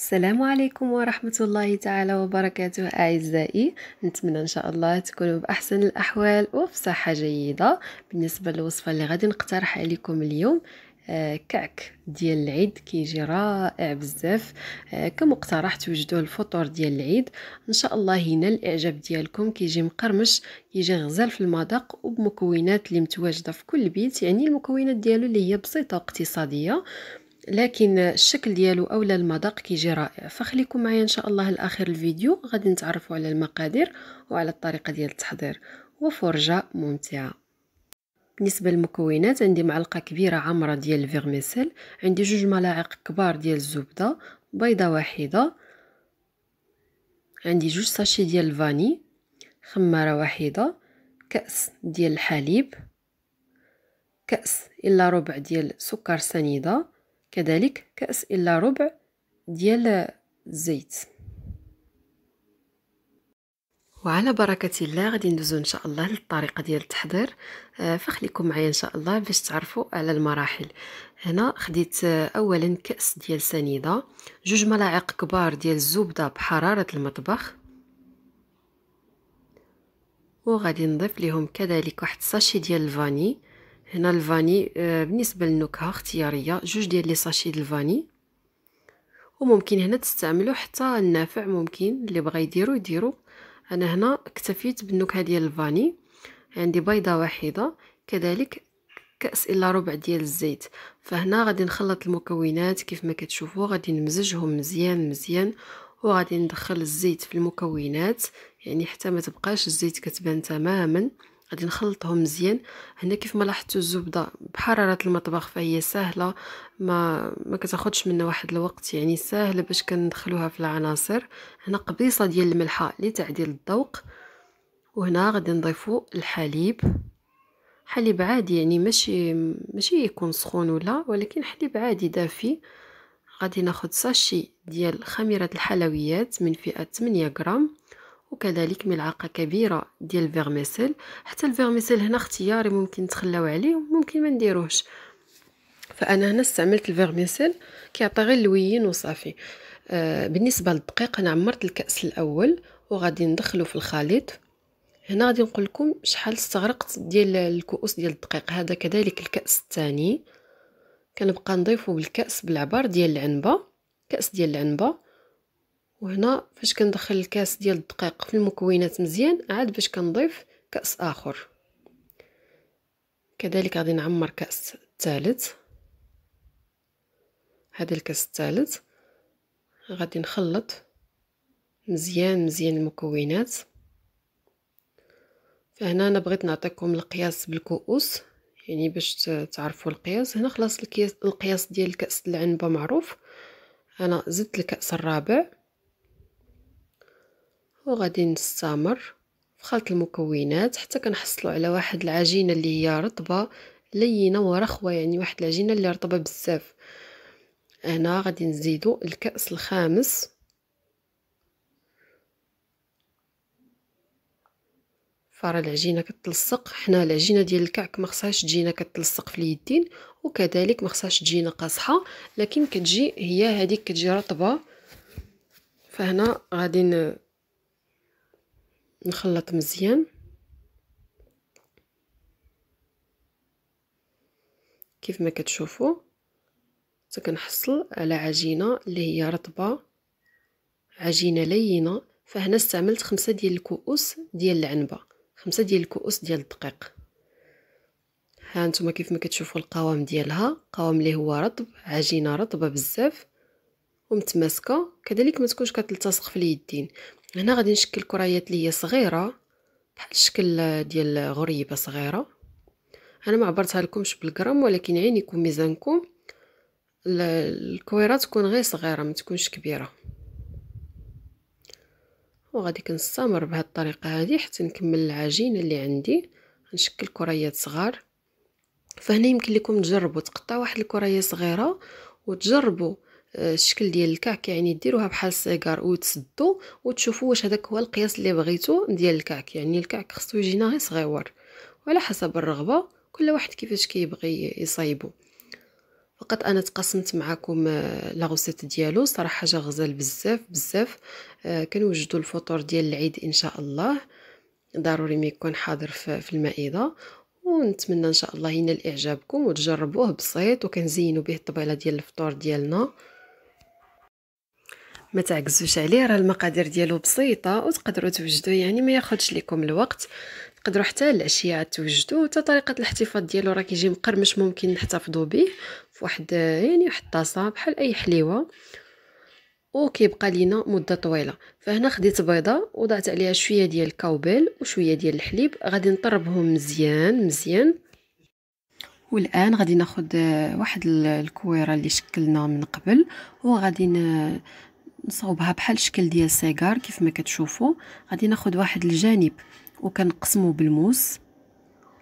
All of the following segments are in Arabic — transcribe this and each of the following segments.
السلام عليكم ورحمة الله تعالى وبركاته أعزائي نتمنى إن شاء الله تكونوا بأحسن الأحوال وفي صحة جيدة بالنسبة للوصفة اللي غادي نقترح عليكم اليوم آه، كعك ديال العيد كيجي رائع بزاف آه، كمقترح توجدوه الفطور ديال العيد ان شاء الله ينال الاعجاب ديالكم كيجي مقرمش كيجي غزال في المذاق وبمكونات اللي متواجده في كل بيت يعني المكونات ديالو اللي هي بسيطه واقتصاديه لكن الشكل ديالو اولا المذاق كيجي رائع فخليكم معايا ان شاء الله لاخر الفيديو غادي نتعرفوا على المقادير وعلى الطريقه ديال التحضير وفرجه ممتعه بالنسبه للمكونات عندي معلقه كبيره عامره ديال الفيرميسيل عندي جوج ملاعق كبار ديال الزبده بيضه واحده عندي جوج ساشي ديال الفاني خماره واحده كاس ديال الحليب كاس الا ربع ديال سكر سنيده كذلك كأس إلا ربع ديال الزيت وعلى بركة الله غادي ندوزو إن شاء الله للطريقة ديال التحضير آه، فخليكم معايا إن شاء الله باش تعرفوا على المراحل هنا خديت آه، أولا كأس ديال سنيدة جوج ملاعق كبار ديال الزبدة بحرارة المطبخ وغادي نضيف لهم كذلك واحد الساشي ديال الفاني هنا الفاني آه، بالنسبه للنكهه اختياريه جوج ديال لي ساشي ديال الفاني وممكن هنا تستعملوا حتى النافع ممكن اللي بغى يديرو يديرو انا هنا اكتفيت بالنكهه ديال الفاني عندي بيضه واحده كذلك كاس الا ربع ديال الزيت فهنا غادي نخلط المكونات كيف ما كتشوفوا غادي نمزجهم مزيان مزيان وغادي ندخل الزيت في المكونات يعني حتى ما تبقاش الزيت كتبان تماما غادي نخلطهم مزيان هنا كيف ما لاحظتوا الزبده بحراره المطبخ فهي سهله ما ما كتاخذش منا واحد الوقت يعني سهله باش كندخلوها في العناصر هنا قبيصه ديال الملحه لتعديل الذوق وهنا غادي نضيفوا الحليب حليب عادي يعني ماشي ماشي يكون سخون ولا ولكن حليب عادي دافي غادي ناخذ ساشي ديال خميره الحلويات من فئه 8 غرام وكذلك ملعقه كبيره ديال الفيرميسيل حتى الفيرميسيل هنا اختياري ممكن نتخلاو عليه وممكن ما نديروهش فانا هنا استعملت الفيرميسيل كيعطي غير اللويين وصافي آه بالنسبه للدقيق انا عمرت الكاس الاول وغادي ندخله في الخليط هنا غادي نقول لكم شحال استغرقت ديال الكؤوس ديال الدقيق هذا كذلك الكاس الثاني كنبقى نضيفه بالكاس بالعبار ديال العنبه كاس ديال العنبه وهنا فاش كندخل الكاس ديال الدقيق في المكونات مزيان عاد باش كنضيف كاس اخر كذلك غادي نعمر كاس الثالث هذا الكاس الثالث غادي نخلط مزيان مزيان المكونات فهنا انا بغيت نعطيكم القياس بالكؤوس يعني باش تعرفوا القياس هنا خلاص القياس ديال كاس العنبه معروف انا زدت الكاس الرابع وغادي نستمر في خلط المكونات حتى كنحصلوا على واحد العجينه اللي هي رطبه لينه ورخوه يعني واحد العجينه اللي رطبه بزاف هنا غادي نزيدو الكاس الخامس فرا العجينه كتلصق حنا العجينه ديال الكعك ما خصهاش تجينا كتلصق في اليدين وكذلك ما خصهاش تجينا قاصحه لكن كتجي هي هذيك كتجي رطبه فهنا غادي نخلط مزيان كيف ما كتشوفوا كنحصل على عجينه اللي هي رطبه عجينه لينه فهنا استعملت خمسة ديال الكؤوس ديال العنبه خمسة ديال الكؤوس ديال الدقيق ها نتوما كيف ما كتشوفوا القوام ديالها قوام اللي هو رطب عجينه رطبه بزاف ومتماسكه كذلك ما تكونش كتلتصق في اليدين هنا غادي نشكل كريات اللي هي صغيره بحال الشكل ديال غريبه صغيره انا ما عبرتها لكمش بالغرام ولكن عينيكم ميزانكم الكويره تكون غير صغيره ما تكونش كبيره وغادي كنستمر بهذه الطريقه هذه حتى نكمل العجينه اللي عندي نشكل كريات صغار فهنا يمكن لكم تجربوا تقطعوا واحد الكريه صغيره وتجربوا آه، الشكل ديال الكعك يعني ديروها بحال السيجار وتسدو وتشوفوا واش هذاك هو القياس اللي بغيتو ديال الكعك يعني الكعك خصو يجينا غير صغيور وعلى حسب الرغبه كل واحد كيفاش كيبغي يصايبو فقط انا تقاسمت معكم آه، غوسيت ديالو صراحه حاجه غزال بزاف بزاف آه، كنوجدوا الفطور ديال العيد ان شاء الله ضروري ما يكون حاضر في المائده ونتمنى ان شاء الله ينال اعجابكم وتجربوه بسيط وكنزينوا به الطبيله ديال الفطور ديالنا ما تعكزوش عليه راه المقادير ديالو بسيطه وتقدروا توجدوه يعني ما ياخذش لكم الوقت تقدروا حتى العشيه توجدوه حتى طريقه الاحتفاظ ديالو راه كيجي مقرمش ممكن نحتفظوا به في واحد يعني واحد الطاسه بحال اي حليوه وكيبقى لينا مده طويله فهنا خديت بيضه وضعت عليها شويه ديال الكاوبيل وشويه ديال الحليب غادي نطربهم مزيان مزيان والان غادي ناخد آه، واحد الكويره اللي شكلنا من قبل وغادي نصوبها بحال الشكل ديال سيجار كيف ما كتشوفوا غادي ناخذ واحد الجانب وكنقسمه بالموس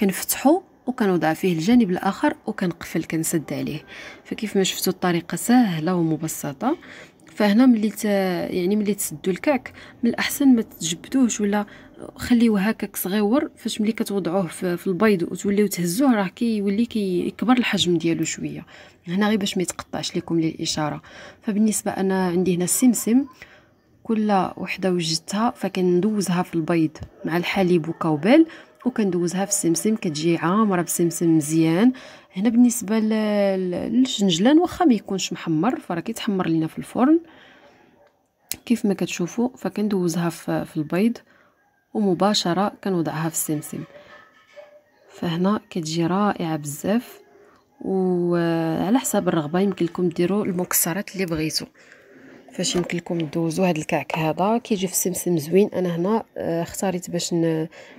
كنفتحو وكنوضع فيه الجانب الاخر وكنقفل كنسد عليه فكيف ما شفتوا الطريقه سهله ومبسطه فهنا ملي يعني ملي تسدو الكعك من الاحسن ما تجبدوهش ولا خليوه هكاك صغيور فاش ملي كتوضعوه في البيض وتوليو تهزوه راه كيولي كيكبر الحجم ديالو شويه هنا غير باش ما يتقطعش لكم للاشاره فبالنسبه انا عندي هنا السمسم كل وحده وجدتها فكندوزها في البيض مع الحليب وكوبال وكندوزها في السمسم كتجي عامره بسمسم مزيان هنا بالنسبه للشنجلان واخا ما يكونش محمر فراه كيتحمر لينا في الفرن كيف ما كتشوفوا فكندوزها في البيض ومباشره كنوضعها في السمسم فهنا كتجي رائعه بزاف وعلى حساب الرغبه يمكن لكم ديروا المكسرات اللي بغيتو فاش يمكن لكم دوزو هذا الكعك هذا كيجي في السمسم زوين انا هنا آه، اختاريت باش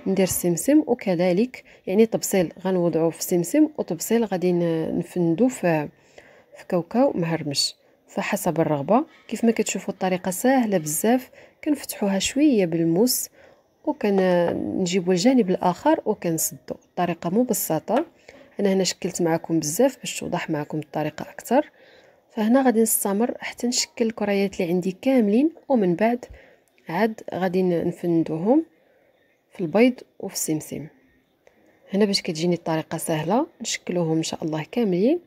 ندير السمسم وكذلك يعني طبسيل غنوضعو في السمسم وطبسيل غادي نفندو في في كاوكاو مهرمش فحسب الرغبه كيف ما كتشوفوا الطريقه سهله بزاف كنفتحوها شويه بالموس وكنجيبوا الجانب الاخر وكنسدو الطريقه مبسطه انا هنا شكلت معكم بزاف باش توضح معكم الطريقه اكثر فهنا غادي نستمر حتى نشكل الكريات اللي عندي كاملين ومن بعد عاد غادي نفندوهم في البيض وفي السمسم هنا باش كتجيني الطريقه سهله نشكلوهم ان شاء الله كاملين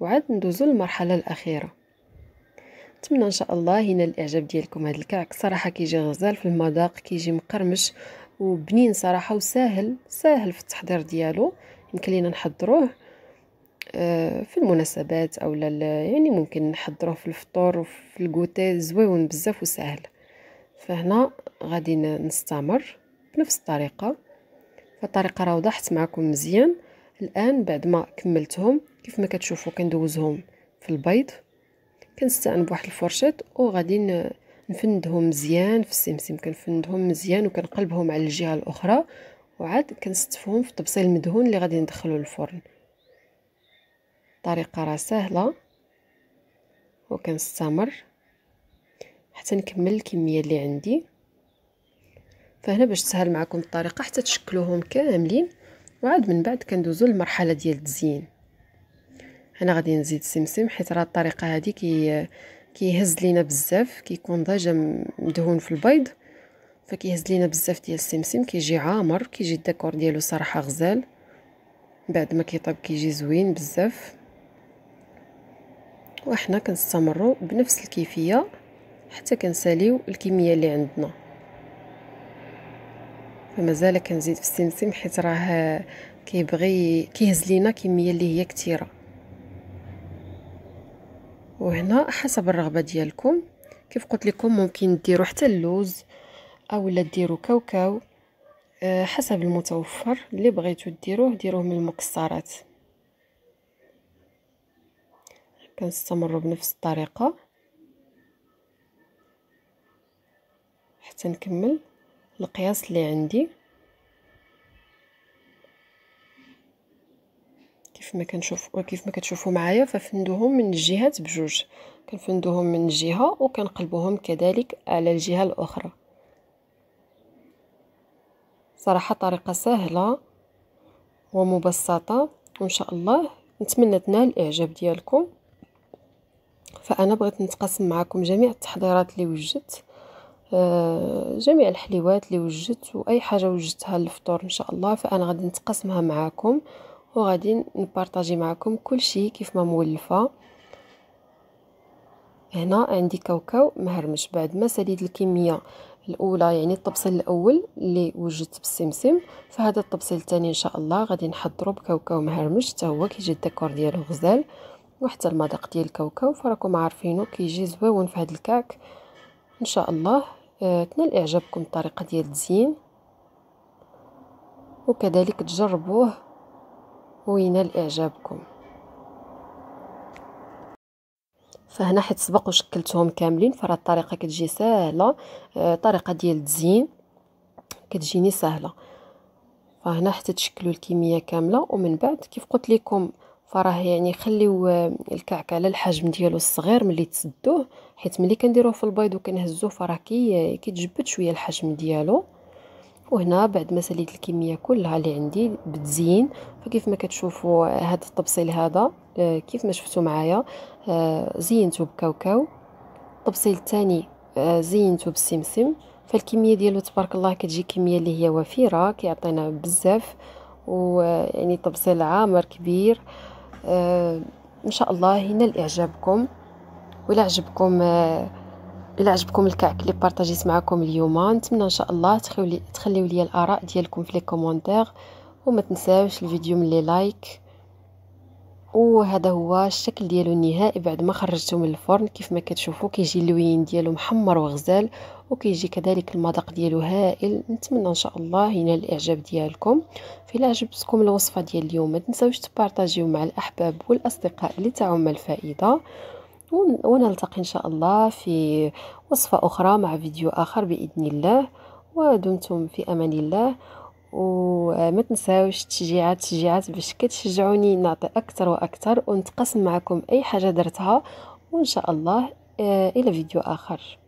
وعاد ندوزو للمرحله الاخيره نتمنى ان شاء الله هنا الاعجاب ديالكم هذا الكعك صراحه كيجي غزال في المذاق كيجي مقرمش وبنين صراحه وساهل ساهل في التحضير ديالو يمكن لينا نحضروه في المناسبات او لا يعني ممكن نحضروه في الفطور وفي الكوتي زويون بزاف وسهل فهنا غادي نستمر بنفس الطريقه فالطريقه راه وضحت معكم مزيان الان بعد ما كملتهم كيف ما كتشوفوا كندوزهم في البيض كنستعن بواحد الفرشاه وغادي نفندهم مزيان في السمسم كنفندهم مزيان وكنقلبهم على الجهه الاخرى وعاد كنستفهم في الطبسيل المدهون اللي غادي ندخلو للفرن طريقه راه سهله وكنستمر حتى نكمل الكميه اللي عندي فهنا باش تسهل معكم الطريقه حتى تشكلوهم كاملين وعاد من بعد كندوزو للمرحله ديال التزيين هنا غادي نزيد السمسم حيت راه الطريقه هذه كي كيهز لينا بزاف كيكون ديجا مدهون في البيض فكيهز لينا بزاف ديال السمسم كيجي عامر كيجي الديكور ديالو صراحه غزال بعد ما كيطيب كيجي زوين بزاف وحنا كنستمروا بنفس الكيفية حتى كنساليو الكمية اللي عندنا فمازال كنزيد في السمسم حيت راه كيبغي كيهز لينا كميه اللي هي كثيره وهنا حسب الرغبه ديالكم كيف قلت لكم ممكن ديروا حتى اللوز اولا ديروا كاوكاو آه، حسب المتوفر اللي بغيتو ديروه ديروه من المكسرات كنستمر بنفس الطريقه حتى نكمل القياس اللي عندي كيف ما كنشوف وكيف ما كتشوفوا معايا ففندوهم من الجهات بجوج كنفندوهم من جهه وكنقلبوهم كذلك على الجهه الاخرى صراحه طريقه سهله ومبسطه وان شاء الله نتمنى تنال الاعجاب ديالكم فانا بغيت نتقاسم معكم جميع التحضيرات اللي وجدت آه، جميع الحليوات اللي وجدت واي حاجه وجدتها للفطور ان شاء الله فانا غادي نتقاسمها معكم وغادي نبارطاجي معكم كل شيء كيف ما مولفه هنا عندي كاوكاو مهرمش بعد ما سديت الكميه الاولى يعني الطبسيل الاول اللي وجدت بالسمسم فهذا الطبسيل الثاني ان شاء الله غادي نحضرو بكاوكاو مهرمش حتى هو كيجي الديكور ديالو غزال وحتى المذاق ديال الكاوكاو فراكم عارفينو كيجي زويون في هذا الكعك ان شاء الله آه، تنال اعجابكم الطريقه ديال التزيين وكذلك تجربوه وينال اعجابكم فهنا حيت سبق وشكلتهم كاملين فراه الطريقه كتجي سهله آه، طريقه ديال التزيين كتجيني سهله فهنا حتى تشكلوا الكميه كامله ومن بعد كيف قلت لكم فراه يعني خليو الكعكه على الحجم ديالو الصغير ملي تسدوه حيت ملي كنديروه في البيض وكنهزوه فراه كي كيتجبد شويه الحجم ديالو وهنا بعد ما سليت الكميه كلها اللي عندي بتزين فكيف ما كتشوفوا هذا التبصيل هذا آه، كيف ما شفتوا معايا آه، زينته بكاوكاو التبصيل الثاني آه، زينته بالسمسم فالكميه ديالو تبارك الله كتجي كميه اللي هي وفيره كيعطينا بزاف ويعني طبسيل عامر كبير آه، ان شاء الله ينال اعجابكم ولا عجبكم آه، الا عجبكم الكعك اللي بارطاجيت معكم اليوم نتمنى ان شاء الله تخليو لي الاراء ديالكم في لي كومونتير وما تنساوش الفيديو من لي لايك وهذا هو الشكل ديالو النهائي بعد ما خرجته من الفرن كيف ما كتشوفوا كيجي اللوين ديالو محمر وغزال وكيجي كذلك المذاق ديالو هائل نتمنى ان شاء الله ينال الاعجاب ديالكم فإلا عجبتكم الوصفه ديال اليوم ما تنساوش تبارطاجيو مع الاحباب والاصدقاء لتعم الفائده ونلتقي ان شاء الله في وصفه اخرى مع فيديو اخر باذن الله ودمتم في امان الله وما تنساوش التشجيعات التشجيعات باش كتشجعوني نعطي اكثر واكثر ونتقاسم معكم اي حاجه درتها وان شاء الله آه، الى فيديو اخر